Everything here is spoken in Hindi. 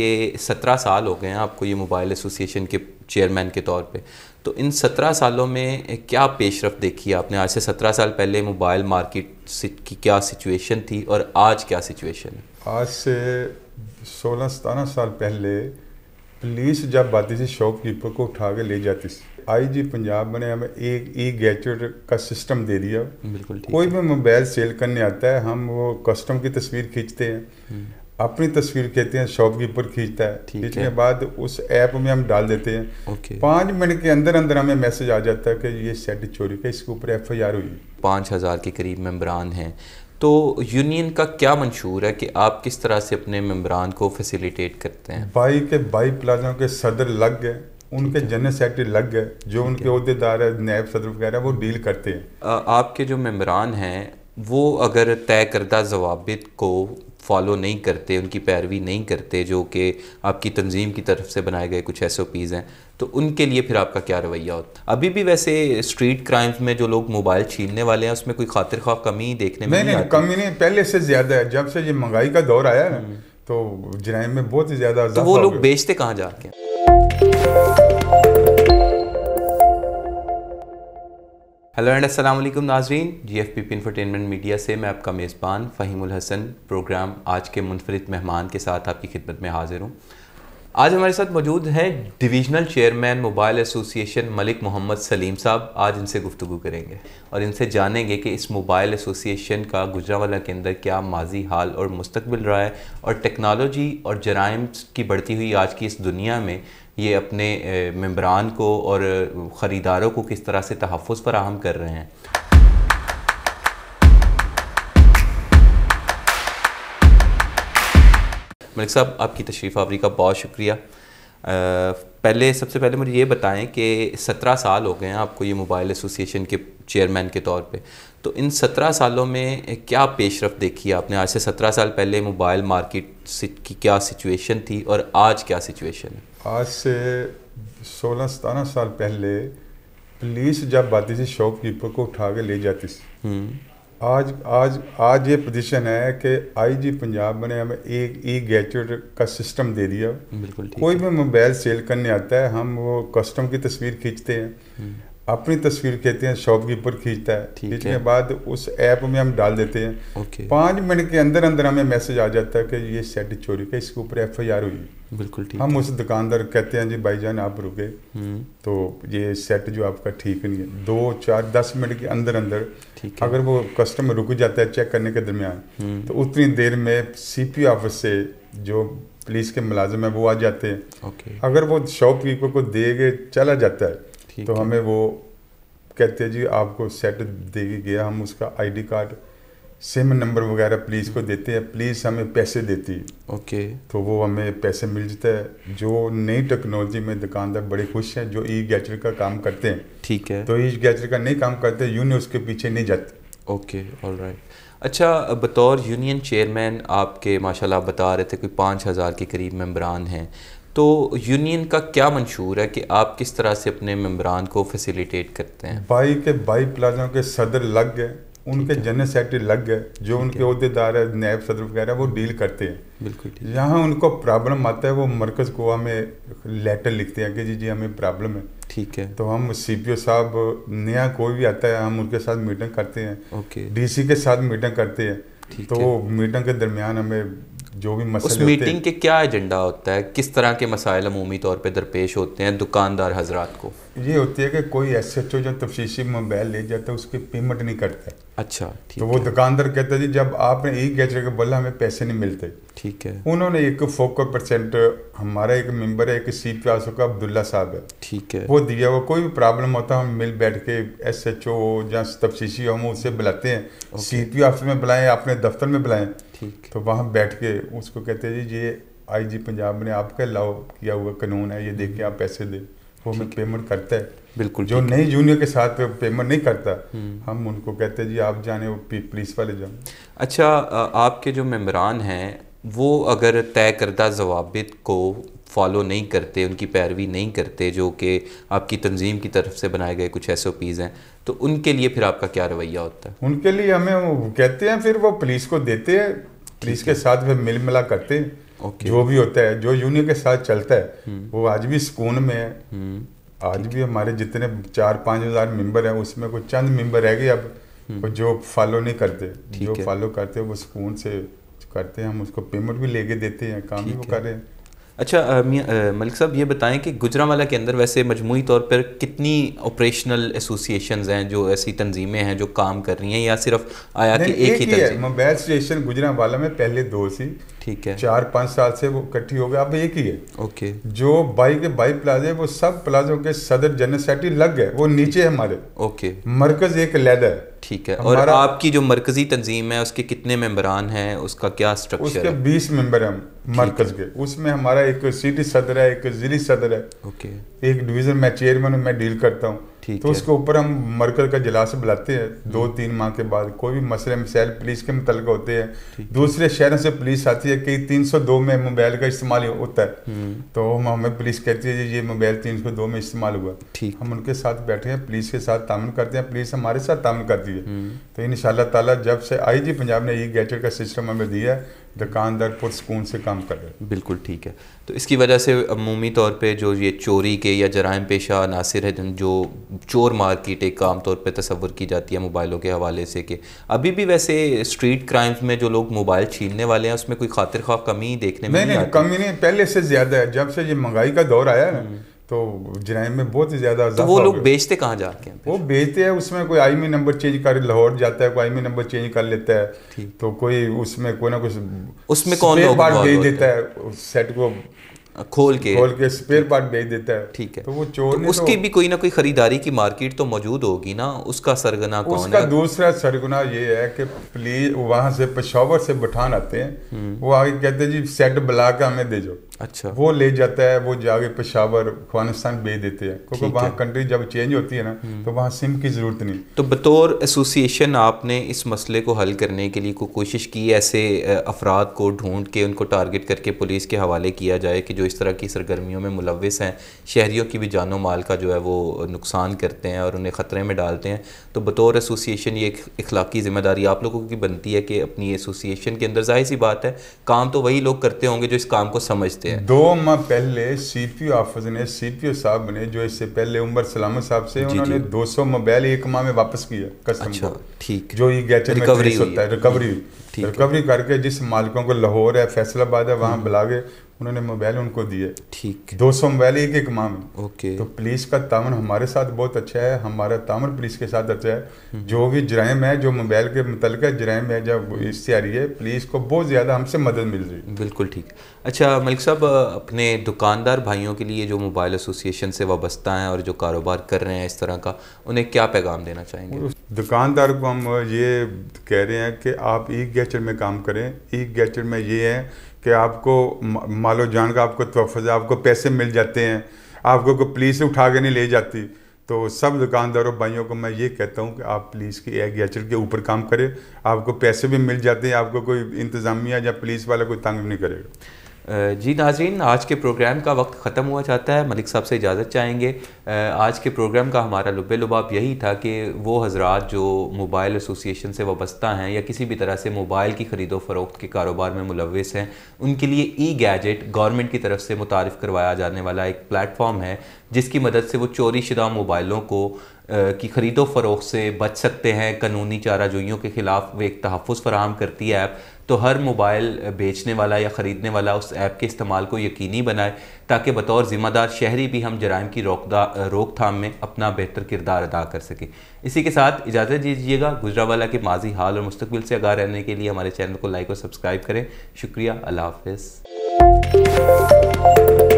कि सत्रह साल हो गए हैं आपको ये मोबाइल एसोसिएशन के चेयरमैन के तौर पे तो इन सत्रह सालों में क्या पेशरफ देखी आपने आज से सत्रह साल पहले मोबाइल मार्केट की क्या सिचुएशन थी और आज क्या सिचुएशन है आज से सोलह सतारह साल पहले पुलिस जब बाती थी शॉपकीपर को उठा के ले जाती थी आई जी पंजाब ने हमें एक ई गैजेट का सिस्टम दे दिया बिल्कुल कोई भी मोबाइल सेल करने आता है हम वो कस्टम की तस्वीर खींचते हैं हम्म। अपनी तस्वीर कहते हैं शॉपकीपर खींचता है खींचने के बाद उस ऐप में हम डाल देते हैं पाँच मिनट के अंदर अंदर हमें मैसेज आ जाता है कि ये सेट चोरी का इसके ऊपर एफ आई आर हुई पाँच हज़ार के करीब मेम्बरान हैं तो यूनियन का क्या मंशूर है कि आप किस तरह से अपने मेम्बरान को फैसिलिटेट करते हैं बाई के बाई प्लाजों के सदर लग गए उनके जनरल सेक्रेटरी लग गए जो उनके अहदेदार है नायब सदर वगैरह वो डील करते हैं आपके जो मेम्बरान हैं वो अगर तय करदा जवाबित को फॉलो नहीं करते उनकी पैरवी नहीं करते जो कि आपकी तंजीम की तरफ से बनाए गए कुछ एस ओ पीज़ हैं तो उनके लिए फिर आपका क्या रवैया होता अभी भी वैसे स्ट्रीट क्राइम्स में जो लोग मोबाइल छीनने वाले हैं उसमें कोई खातिर खा कमी देखने में नहीं, नहीं, कमी नहीं पहले से ज़्यादा है जब से ये महंगाई का दौर आया है हम्म। तो जराइम में बहुत ही ज़्यादा तो वो लोग बेचते कहाँ जाके हेलो एंड अस्सलाम वालेकुम नाजरीन G F P P infotainment media से मैं आपका मेज़बान फ़हीमुल हसन प्रोग्राम आज के मुनफरद मेहमान के साथ आपकी खिदमत में हाज़िर हूँ आज हमारे साथ मौजूद हैं divisional chairman mobile association Malik Mohammad Salim साहब आज इनसे गुफ्तु करेंगे और इनसे जानेंगे कि इस मोबाइल एसोसिएशन का गुजरावाला के अंदर क्या माजी हाल और मुस्तबिल रहा है और टेक्नोलॉजी और जराइम की बढ़ती हुई आज की इस दुनिया में ये अपने मम्बरान को और ख़रीदारों को किस तरह से तहफ़ फराहम कर रहे हैं मलिक साहब आपकी तशरीफ़ आवरी का बहुत शुक्रिया पहले सबसे पहले मुझे ये बताएं कि सत्रह साल हो गए हैं आपको ये मोबाइल एसोसिएशन के चेयरमैन के तौर पे तो इन सत्रह सालों में क्या पेशरफ देखी आपने आज से सत्रह साल पहले मोबाइल मार्केट की क्या सिचुएशन थी और आज क्या सिचुएशन है आज से सोलह सतारह साल पहले पुलिस जब बातें थी शॉपकीपर को उठा के ले जाती थी हम्म। आज आज आज ये पोजीशन है कि आईजी पंजाब ने हमें एक ई गैजेट का सिस्टम दे दिया बिल्कुल कोई भी मोबाइल सेल करने आता है हम वो कस्टम की तस्वीर खींचते हैं हम्म। अपनी तस्वीर कहते हैं शॉपकीपर खींचता है खींचने बाद उस ऐप में हम डाल देते हैं पाँच मिनट के अंदर अंदर हमें मैसेज आ जाता है कि ये सेट चोरी का इसके ऊपर एफ आई आर हुई बिल्कुल ठीक हम उस दुकानदार कहते हैं जी जान आप रुके हम्म। तो ये सेट जो आपका ठीक नहीं है दो चार दस मिनट के अंदर अंदर अगर वो कस्टमर रुक जाता है चेक करने के दरमियान हम्म। तो उतनी देर में सी ऑफिस से जो पुलिस के मुलाजिम है वो आ जाते हैं अगर वो शॉपकीपर को दे के चला जाता है तो हमें वो कहते हैं जी आपको सेट दे गया हम उसका आईडी कार्ड सिम नंबर वगैरह पुलिस को देते हैं प्लीज हमें पैसे देती ओके तो वो हमें पैसे मिल जाते हैं जो नई टेक्नोलॉजी में दुकानदार बड़े खुश हैं जो ई गैचर का काम करते हैं ठीक है तो ई गैचर का नहीं काम करते यूनियन उसके पीछे नहीं जाते ओके ऑल राइट अच्छा बतौर यूनियन चेयरमैन आपके माशाल्लाह बता रहे थे कोई पाँच हज़ार के करीब मेम्बरान हैं तो यूनियन का क्या मंशूर है कि आप किस तरह से अपने मम्बरान को फैसिलिटेट करते हैं बाई के बाई प्लाजा के सदर लग गए उनके जनरल सेक्रेटरी लग गए जो उनके अहदेदार है नायब सदर वगैरह वो डील करते हैं बिल्कुल जहाँ उनको प्रॉब्लम आता है वो मरकज़ को हमें लेटर लिखते हैं कि जी जी हमें प्रॉब्लम है ठीक है तो हम सी पी ओ साहब नया कोई भी आता है हम उनके साथ मीटिंग करते हैं ओके डी सी के साथ मीटिंग करते हैं तो मीटिंग के दरमियान हमें जो भी मसले उस मीटिंग के क्या एजेंडा होता है किस तरह के मसाइल अमूमी तौर पर दरपेश होते हैं दुकानदार हजरात को ये होती है कि कोई एस एच ओ जो तफशीशी मोबाइल ले जाता है उसकी पेमेंट नहीं करता अच्छा तो वो दुकानदार कहता है जी जब आपने एक गैचर के बोला हमें पैसे नहीं मिलते ठीक है उन्होंने एक फोको परसेंट हमारा एक मेंबर है एक सी पी का अब्दुल्ला साहब है ठीक है वो दिया हुआ कोई भी प्रॉब्लम होता हम मिल बैठ के एस एच ओ या तफसीसी हम उसे बुलाते हैं सी पी ऑफिस में बुलाएं अपने दफ्तर में बुलाएं ठीक तो वहाँ बैठ के उसको कहते हैं जी ये आई जी पंजाब ने आपका लाओ किया हुआ कानून है ये देख के आप पैसे दें वो हमें पेमेंट करता है बिल्कुल जो नए जूनियर के साथ पेमेंट नहीं करता हम्म। हम उनको कहते हैं जी आप जाने वो पुलिस वाले जाओ अच्छा आपके जो मेम्बरान हैं वो अगर तय करदा जवाबित को फॉलो नहीं करते उनकी पैरवी नहीं करते जो कि आपकी तंजीम की तरफ से बनाए गए कुछ एस ओ पीज़ हैं तो उनके लिए फिर आपका क्या रवैया होता है उनके लिए हमें वो कहते हैं फिर वो पुलिस को देते हैं पुलिस के साथ फिर मिल मिला करते हैं जो भी होता है जो यूनियन के साथ चलता है हम्म। वो आज भी सुकून में है हम्म। आज भी हमारे जितने चार पाँच हज़ार मेम्बर हैं उसमें कुछ चंद मेम्बर रह गए अब हम्म। जो फॉलो नहीं करते जो फॉलो करते वो सुकून से करते हैं हम उसको पेमेंट भी लेके देते हैं काम भी वो कर रहे हैं अच्छा मलिक साहब ये बताएं कि गुजरावाला के अंदर वैसे मजमू तौर पर कितनी ऑपरेशनल एसोसिएशन हैं जो ऐसी तनजीमें हैं जो काम कर रही हैं या सिर्फ आया कि एक, एक ही, ही मोबाइल स्टेशन गुजरावाला में पहले दो सी ठीक है चार पाँच साल से वो इकट्ठी हो गया अब एक ही है ओके जो बाई के बाई प्लाजे वो सब प्लाजो के सदर जनरल लग गए वो नीचे हमारे ओके मरकज एक लैदर है ठीक है और आपकी जो मरकजी तंजीम है उसके कितने मेंबरान हैं उसका क्या स्ट्रक्चर उसके बीस मेम्बर हम मरकज के उसमें हमारा एक सिटी सदर है एक जिली सदर है ओके एक डिवीज़न मैं चेयरमैन मैं डील करता हूँ ठीक तो है। उसके ऊपर हम मरकर का जलास बुलाते हैं हम्म। दो तीन माह के बाद कोई भी मसले मिसाइल पुलिस के मुतल होते हैं दूसरे शहरों से पुलिस आती है कई 302 में मोबाइल का इस्तेमाल होता है हम्म। तो हम हमें पुलिस कहती है ये मोबाइल 302 में इस्तेमाल हुआ ठीक हम उनके साथ बैठे हैं पुलिस के साथ तामन करते हैं पुलिस हमारे साथ तामन करती है हम्म। तो इन ताला जब से आई जी पंजाब ने ई गैजेट का सिस्टम हमें दिया है दुकानदार पुरस्कून से काम कर रहे बिल्कुल ठीक है तो इसकी वजह से अमूमी तौर पर जो ये चोरी के या जराइम पेशा अनासर है जो चोर मार्केट एक आम तौर पर तस्वर की जाती है मोबाइलों के हवाले से कि अभी भी वैसे स्ट्रीट क्राइम्स में जो लोग मोबाइल छीनने वाले हैं उसमें कोई खातिर खा कमी देखने में नहीं, नहीं, नहीं कमी नहीं पहले से ज़्यादा है जब से ये महंगाई का दौर आया है हम्म। तो जराइम में बहुत ही ज़्यादा तो वो लोग बेचते कहाँ हैं वो बेचते हैं उसमें कोई आई मी नंबर चेंज कर लाहौर जाता है कोई आई मी नंबर चेंज कर लेता है तो कोई उसमें कोई ना कुछ उसमें कौन लोग बार भेज देता है सेट को खोल के खोल के स्पेयर पार्ट बेच देता है ठीक है तो वो चोर तो उसकी तो, भी कोई ना कोई खरीदारी की मार्केट तो मौजूद होगी ना उसका सरगना कौन उसका है? दूसरा सरगना ये है कि प्लीज वहां से पेशावर से बठान आते हैं हम्म। वो आगे कहते हैं जी सेट बुला के हमें दे जाओ अच्छा वो ले जाता है वो जाके पेशावर अफगानिस्तान भेज देते हैं क्योंकि वहाँ कंट्री जब चेंज होती है ना हम्म। तो वहाँ सिम की ज़रूरत नहीं तो बतौर एसोसिएशन आपने इस मसले को हल करने के लिए को कोशिश की ऐसे अफराद को ढूंढ के उनको टारगेट करके पुलिस के हवाले किया जाए कि जो इस तरह की सरगर्मियों में मुलविस हैं शहरीों की भी जानो माल का जो है वो नुकसान करते हैं और उन्हें ख़तरे में डालते हैं तो बतौर एसोसिएशन ये एक इखलाकी ज़िम्मेदारी आप लोगों की बनती है कि अपनी एसोसिएशन के अंदर जाहिर सी बात है काम तो वही लोग करते होंगे जो इस काम को समझते सकते हैं दो माह पहले सीपीओ ऑफिस ने सीपीओ साहब ने जो इससे पहले उम्र सलामत साहब से उन्होंने 200 मोबाइल एक माह में वापस किया अच्छा, ठीक जो ये गैचर रिकवरी होता है रिकवरी रिकवरी करके जिस मालिकों को लाहौर है फैसलाबाद है वहाँ हम्म। बुला के उन्होंने मोबाइल उनको दिए ठीक दो सौ मोबाइल एक एक माह में ओके तो पुलिस का तावन हमारे साथ बहुत अच्छा है हमारा तावन पुलिस के साथ अच्छा है हम्म। जो भी जराइम है जो मोबाइल के मुतल जराइम है जब इससे आ रही है पुलिस को बहुत ज़्यादा हमसे मदद मिल रही है बिल्कुल ठीक अच्छा मलिक साहब अपने दुकानदार भाइयों के लिए जो मोबाइल एसोसिएशन से वाबस्ता हैं और जो कारोबार कर रहे हैं इस तरह का उन्हें क्या पैगाम देना चाहेंगे दुकानदार को हम ये कह रहे हैं कि आप ई गैचर में काम करें ई गैचर में ये है कि आपको मान लो जान का आपको तोहफा आपको पैसे मिल जाते हैं आपको कोई पुलिस उठा के नहीं ले जाती तो सब दुकानदारों भाइयों को मैं ये कहता हूँ कि आप पुलिस की याचर के ऊपर काम करें आपको पैसे भी मिल जाते हैं आपको कोई इंतज़ामिया या पुलिस वाला कोई तंग नहीं करेगा जी नाजीन आज के प्रोग्राम का वक्त ख़त्म हुआ चाहता है मलिक साहब से इजाज़त चाहेंगे आज के प्रोग्राम का हमारा लुबे लुबाब यही था कि वो हजरात जो मोबाइल एसोसिएशन से वाबस्ता हैं या किसी भी तरह से मोबाइल की ख़रीदो फ़रोख्त के कारोबार में मुलविस हैं उनके लिए ई गैजेट गवर्नमेंट की तरफ से मुतारफ़ करवाया जाने वाला एक प्लेटफॉर्म है जिसकी मदद से वो चोरी शुदा मोबाइलों को की ख़रीदो फरोख से बच सकते हैं कानूनी चारा जोइयों के ख़िलाफ़ वे एक तहफ़ फराहम करती है ऐप तो हर मोबाइल बेचने वाला या ख़रीदने वाला उस ऐप के इस्तेमाल को यकीनी बनाए ताकि बतौर ज़िम्मेदार शहरी भी हम जराइम की रोकदा रोकथाम में अपना बेहतर किरदार अदा कर सकें इसी के साथ इजाज़त दीजिएगा गुजरावाला के माजी हाल और मुस्तबिल से आगा रहने के लिए हमारे चैनल को लाइक और सब्सक्राइब करें शुक्रिया अल्लाह हाफ